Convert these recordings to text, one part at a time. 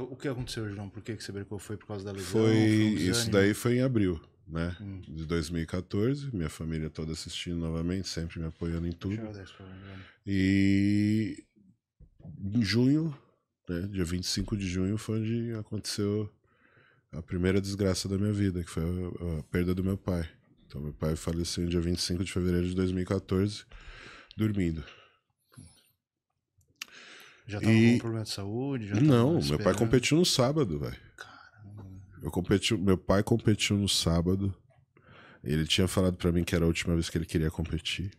O que aconteceu, João? Por que, que você brincou? Foi por causa da lesão? Foi, isso daí foi em abril, né? Hum. De 2014. Minha família toda assistindo novamente, sempre me apoiando em tudo. E em junho, né? dia 25 de junho, foi onde aconteceu a primeira desgraça da minha vida, que foi a, a perda do meu pai. Então, meu pai faleceu no dia 25 de fevereiro de 2014, dormindo. Já tava e... com problema de saúde? não, meu pai competiu no sábado, velho. Eu competi, meu pai competiu no sábado. Ele tinha falado para mim que era a última vez que ele queria competir,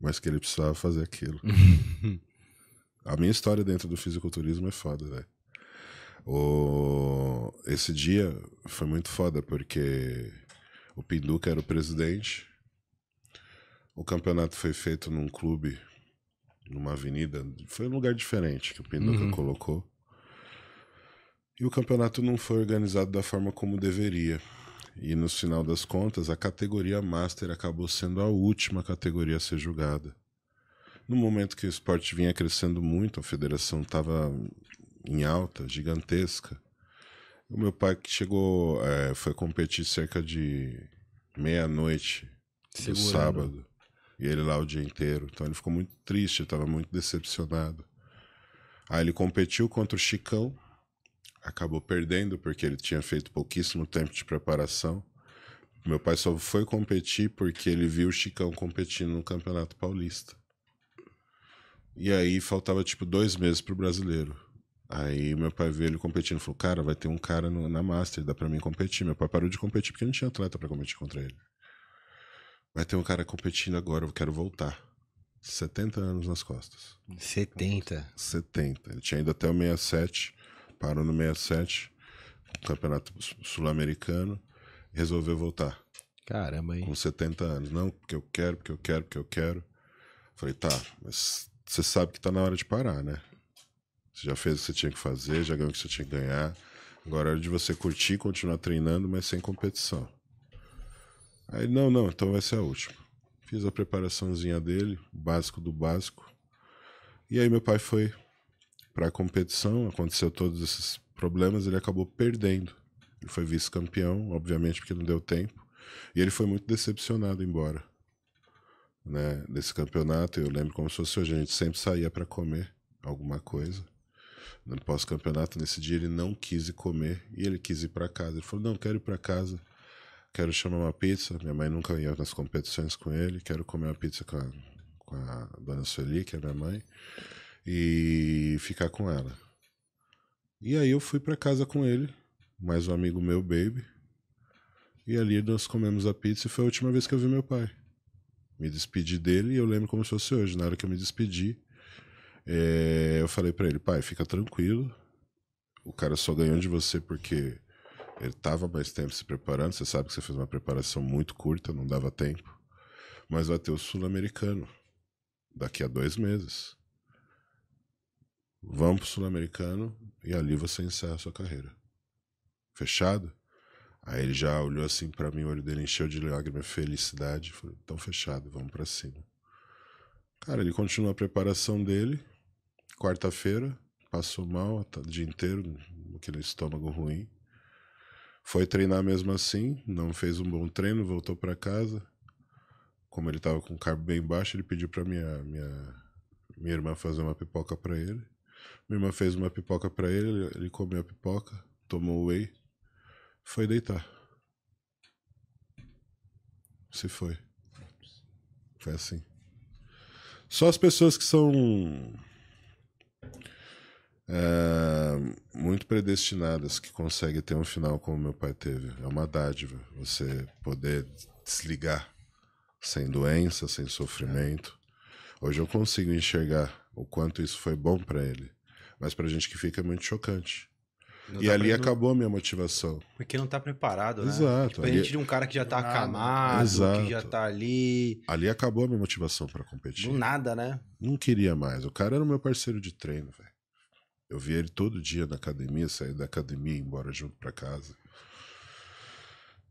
mas que ele precisava fazer aquilo. a minha história dentro do fisiculturismo é foda, velho. O... Esse dia foi muito foda, porque o Pinduca era o presidente. O campeonato foi feito num clube numa avenida. Foi um lugar diferente que o Pinduca uhum. colocou. E o campeonato não foi organizado da forma como deveria. E no final das contas, a categoria Master acabou sendo a última categoria a ser julgada. No momento que o esporte vinha crescendo muito, a federação estava em alta, gigantesca. O meu pai que chegou, é, foi competir cerca de meia-noite do sábado. E ele lá o dia inteiro. Então ele ficou muito triste, estava muito decepcionado. Aí ele competiu contra o Chicão, acabou perdendo porque ele tinha feito pouquíssimo tempo de preparação. Meu pai só foi competir porque ele viu o Chicão competindo no Campeonato Paulista. E aí faltava tipo dois meses pro brasileiro. Aí meu pai viu ele competindo, falou: Cara, vai ter um cara no, na Master, dá para mim competir. Meu pai parou de competir porque não tinha atleta para competir contra ele. Vai ter um cara competindo agora, eu quero voltar. 70 anos nas costas. 70? 70. Ele tinha ido até o 67, parou no 67, campeonato sul-americano, resolveu voltar. Caramba, hein? Com 70 anos. Não, porque eu quero, porque eu quero, porque eu quero. Falei, tá, mas você sabe que tá na hora de parar, né? Você já fez o que você tinha que fazer, já ganhou o que você tinha que ganhar. Agora é hora de você curtir, continuar treinando, mas sem competição. Aí, não, não, então vai ser a última. Fiz a preparaçãozinha dele, básico do básico. E aí meu pai foi para a competição, aconteceu todos esses problemas, ele acabou perdendo. Ele foi vice-campeão, obviamente, porque não deu tempo. E ele foi muito decepcionado embora. Né, desse campeonato, eu lembro como se fosse hoje, a gente sempre saía para comer alguma coisa. No pós-campeonato, nesse dia ele não quis ir comer e ele quis ir para casa. Ele falou: "Não, quero ir para casa" quero chamar uma pizza. Minha mãe nunca ia nas competições com ele. Quero comer uma pizza com a, com a dona Sueli, que é minha mãe, e ficar com ela. E aí eu fui para casa com ele, mais um amigo meu, Baby. E ali nós comemos a pizza e foi a última vez que eu vi meu pai. Me despedi dele e eu lembro como se fosse hoje. Na hora que eu me despedi, é, eu falei para ele: pai, fica tranquilo. O cara só ganhou de você porque ele estava mais tempo se preparando. Você sabe que você fez uma preparação muito curta, não dava tempo. Mas vai ter o Sul-Americano daqui a dois meses. Vamos pro Sul-Americano e ali você encerra a sua carreira. Fechado? Aí ele já olhou assim para mim, o olho dele encheu de lágrima felicidade. Falei, então fechado, vamos para cima. Cara, ele continua a preparação dele. Quarta-feira, passou mal, tá o dia inteiro, aquele estômago ruim. Foi treinar mesmo assim, não fez um bom treino, voltou para casa. Como ele tava com o carbo bem baixo, ele pediu para minha, minha, minha irmã fazer uma pipoca para ele. Minha irmã fez uma pipoca para ele, ele comeu a pipoca, tomou o whey, foi deitar. Se foi. Foi assim. Só as pessoas que são é, muito predestinadas que conseguem ter um final como meu pai teve. É uma dádiva você poder desligar sem doença, sem sofrimento. Hoje eu consigo enxergar o quanto isso foi bom para ele, mas para gente que fica é muito chocante. Não e ali pra... acabou a minha motivação. Porque não tá preparado, né? Exato. Tipo, ali... de um cara que já tá acamado, Exato. que já tá ali. Ali acabou a minha motivação para competir. Do nada, né? Não queria mais. O cara era o meu parceiro de treino, velho. Eu via ele todo dia na academia, sair da academia e ir embora junto para casa.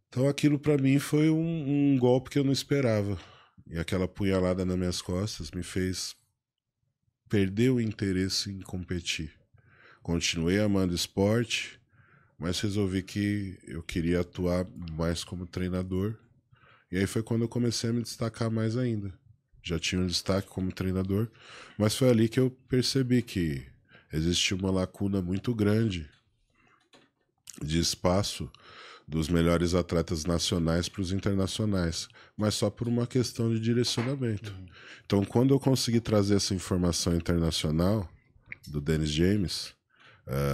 Então aquilo para mim foi um, um, golpe que eu não esperava. E aquela punhalada nas minhas costas me fez perder o interesse em competir. Continuei amando esporte, mas resolvi que eu queria atuar mais como treinador. E aí foi quando eu comecei a me destacar mais ainda. Já tinha um destaque como treinador, mas foi ali que eu percebi que existe uma lacuna muito grande de espaço dos melhores atletas nacionais para os internacionais, mas só por uma questão de direcionamento. Uhum. Então, quando eu consegui trazer essa informação internacional do Dennis James uh,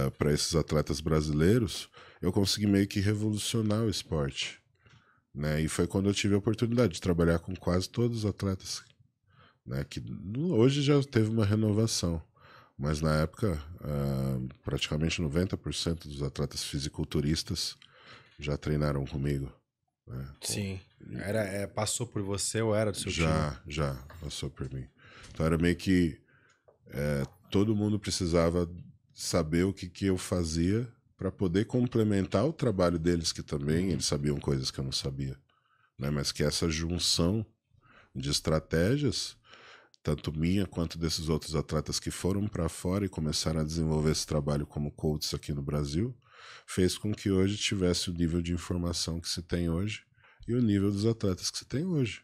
eh, para esses atletas brasileiros, eu consegui meio que revolucionar o esporte. Né? E foi quando eu tive a oportunidade de trabalhar com quase todos os atletas, né? que hoje já teve uma renovação mas na época, uh, praticamente 90% dos atletas fisiculturistas já treinaram comigo. Né? Sim. Então, era, é, passou por você ou era do seu já, time? Já, já. Passou por mim. Então era meio que é, todo mundo precisava saber o que, que eu fazia para poder complementar o trabalho deles, que também uhum. eles sabiam coisas que eu não sabia. Né? Mas que essa junção de estratégias tanto minha quanto desses outros atletas que foram para fora e começaram a desenvolver esse trabalho como coaches aqui no Brasil, fez com que hoje tivesse o nível de informação que se tem hoje e o nível dos atletas que se tem hoje.